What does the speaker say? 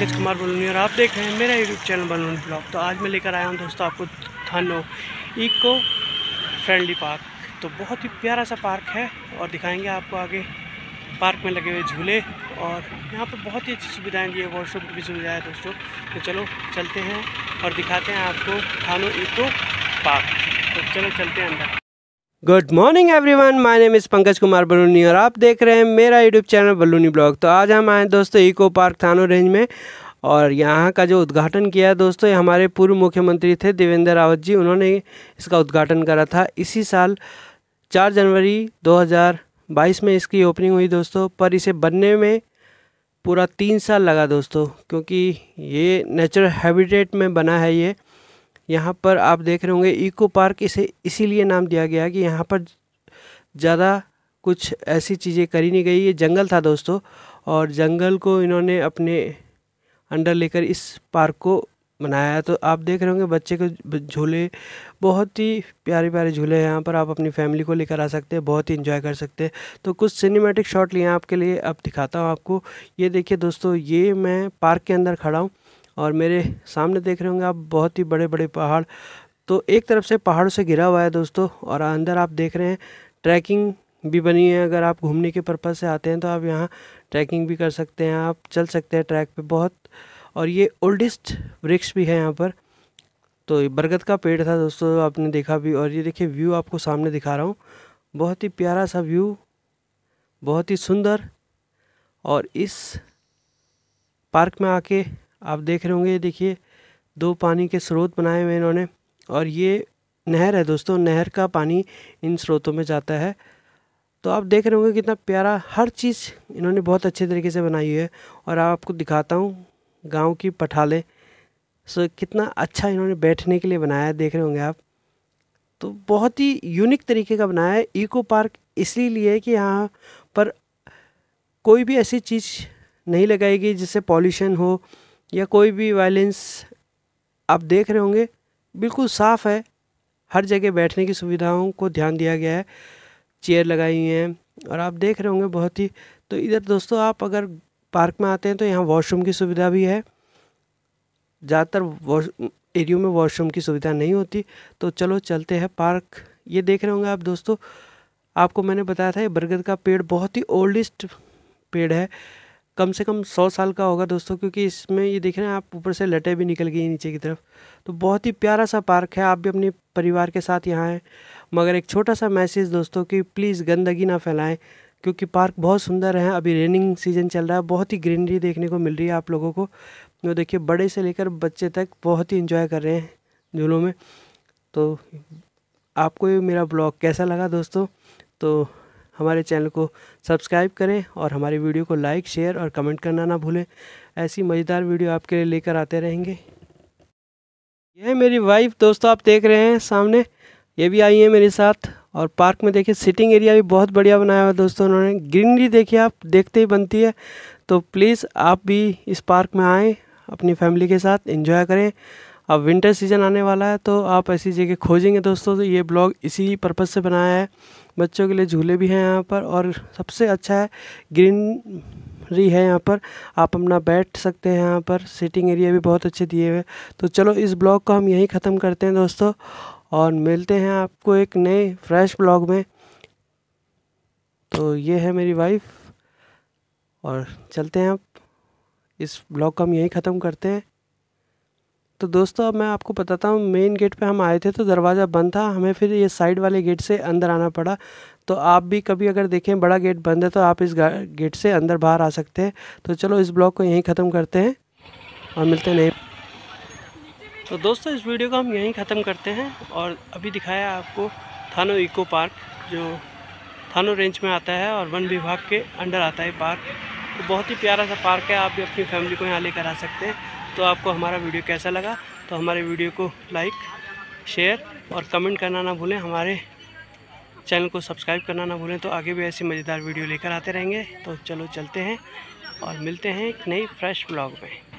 पंकज कुमार बलोनी और आप देख रहे हैं मेरा यूट्यूब चैनल बलोन ब्लॉग तो आज मैं लेकर आया हूँ दोस्तों आपको थानो इको फ्रेंडली पार्क तो बहुत ही प्यारा सा पार्क है और दिखाएंगे आपको आगे पार्क में लगे हुए झूले और यहाँ पर बहुत ही अच्छी सुविधाएँ दी है वॉशरूम की भी सुविधा है दोस्तों तो चलो चलते हैं और दिखाते हैं आपको थानो इको पार्क तो चलो चलते हैं अंदर good morning everyone my name is Pankaj Kumar Baluni और आप देख रहे हैं मेरा यूट्यूब चैनल बलूनी ब्लॉग तो आज हम आए दोस्तों इको पार्क थानो रेंज में और यहाँ का जो उद्घाटन किया दोस्तों हमारे पूर्व मुख्यमंत्री थे देवेंद्र रावत जी उन्होंने इसका उद्घाटन करा था इसी साल चार जनवरी 2022 में इसकी ओपनिंग हुई दोस्तों पर इसे बनने में पूरा तीन साल लगा दोस्तों क्योंकि ये नेचुरल हैबिटेट में बना है ये यहाँ पर आप देख रहे होंगे इको पार्क इसे इसीलिए नाम दिया गया कि यहाँ पर ज़्यादा कुछ ऐसी चीज़ें करी नहीं गई ये जंगल था दोस्तों और जंगल को इन्होंने अपने अंडर लेकर इस पार्क को बनाया तो आप देख रहे होंगे बच्चे के झूले बहुत ही प्यारे प्यारे झूले हैं यहाँ पर आप अपनी फैमिली को लेकर आ सकते हैं बहुत ही इंजॉय कर सकते हैं तो कुछ सिनेमैटिक शॉट लिए आपके लिए अब दिखाता हूँ आपको ये देखिए दोस्तों ये मैं पार्क के अंदर खड़ा हूँ और मेरे सामने देख रहे होंगे आप बहुत ही बड़े बड़े पहाड़ तो एक तरफ से पहाड़ों से घिरा हुआ है दोस्तों और अंदर आप देख रहे हैं ट्रैकिंग भी बनी है अगर आप घूमने के पर्पज़ से आते हैं तो आप यहाँ ट्रैकिंग भी कर सकते हैं आप चल सकते हैं ट्रैक पे बहुत और ये ओल्डेस्ट वृक्ष भी है यहाँ पर तो बरगद का पेड़ था दोस्तों आपने देखा भी और ये देखिए व्यू आपको सामने दिखा रहा हूँ बहुत ही प्यारा सा व्यू बहुत ही सुंदर और इस पार्क में आके आप देख रहे होंगे देखिए दो पानी के स्रोत बनाए हुए इन्होंने और ये नहर है दोस्तों नहर का पानी इन स्रोतों में जाता है तो आप देख रहे होंगे कितना प्यारा हर चीज़ इन्होंने बहुत अच्छे तरीके से बनाई हुई है और आपको दिखाता हूँ गांव की पठाले सो कितना अच्छा इन्होंने बैठने के लिए बनाया है देख रहे होंगे आप तो बहुत ही यूनिक तरीके का बनाया है इको पार्क लिए कि यहाँ पर कोई भी ऐसी चीज़ नहीं लगाएगी जिससे पॉल्यूशन हो या कोई भी वायलेंस आप देख रहे होंगे बिल्कुल साफ़ है हर जगह बैठने की सुविधाओं को ध्यान दिया गया है चेयर लगाई हुई हैं और आप देख रहे होंगे बहुत ही तो इधर दोस्तों आप अगर पार्क में आते हैं तो यहाँ वॉशरूम की सुविधा भी है ज़्यादातर एरियो में वॉशरूम की सुविधा नहीं होती तो चलो चलते हैं पार्क ये देख रहे होंगे आप दोस्तों आपको मैंने बताया था ये बरगद का पेड़ बहुत ही ओल्डेस्ट पेड़ है कम से कम सौ साल का होगा दोस्तों क्योंकि इसमें ये देख रहे हैं आप ऊपर से लटे भी निकल गई नीचे की तरफ तो बहुत ही प्यारा सा पार्क है आप भी अपने परिवार के साथ यहाँ आएँ मगर एक छोटा सा मैसेज दोस्तों कि प्लीज़ गंदगी ना फैलाएँ क्योंकि पार्क बहुत सुंदर है अभी रेनिंग सीजन चल रहा है बहुत ही ग्रीनरी देखने को मिल रही है आप लोगों को जो तो देखिए बड़े से लेकर बच्चे तक बहुत ही इन्जॉय कर रहे हैं झूलों में तो आपको ये मेरा ब्लॉग कैसा लगा दोस्तों तो हमारे चैनल को सब्सक्राइब करें और हमारी वीडियो को लाइक शेयर और कमेंट करना ना भूलें ऐसी मज़ेदार वीडियो आपके लिए लेकर आते रहेंगे यह मेरी वाइफ दोस्तों आप देख रहे हैं सामने ये भी आई है मेरे साथ और पार्क में देखिए सिटिंग एरिया भी बहुत बढ़िया बनाया हुआ है दोस्तों उन्होंने ग्रीनरी देखिए आप देखते ही बनती है तो प्लीज़ आप भी इस पार्क में आएँ अपनी फैमिली के साथ इन्जॉय करें अब विंटर सीज़न आने वाला है तो आप ऐसी जगह खोजेंगे दोस्तों तो ये ब्लॉग इसी पर्पज़ से बनाया है बच्चों के लिए झूले भी हैं यहाँ पर और सबसे अच्छा है ग्रीनरी है यहाँ पर आप अपना बैठ सकते हैं यहाँ पर सीटिंग एरिया भी बहुत अच्छे दिए हुए तो चलो इस ब्लॉग को हम यहीं ख़त्म करते हैं दोस्तों और मिलते हैं आपको एक नए फ्रेश ब्लॉग में तो ये है मेरी वाइफ और चलते हैं आप इस ब्लॉग को हम यहीं ख़त्म करते हैं तो दोस्तों अब मैं आपको बताता हूँ मेन गेट पे हम आए थे तो दरवाज़ा बंद था हमें फिर ये साइड वाले गेट से अंदर आना पड़ा तो आप भी कभी अगर देखें बड़ा गेट बंद है तो आप इस गेट से अंदर बाहर आ सकते हैं तो चलो इस ब्लॉग को यहीं ख़त्म करते हैं और मिलते नहीं तो दोस्तों इस वीडियो को हम यहीं ख़त्म करते हैं और अभी दिखाया आपको थानो इको पार्क जो थानो रेंज में आता है और वन विभाग के अंडर आता है पार्क तो बहुत ही प्यारा सा पार्क है आप भी अपनी फैमिली को यहाँ लेकर आ सकते हैं तो आपको हमारा वीडियो कैसा लगा तो हमारे वीडियो को लाइक शेयर और कमेंट करना ना भूलें हमारे चैनल को सब्सक्राइब करना ना भूलें तो आगे भी ऐसी मज़ेदार वीडियो लेकर आते रहेंगे तो चलो चलते हैं और मिलते हैं एक नई फ्रेश ब्लॉग में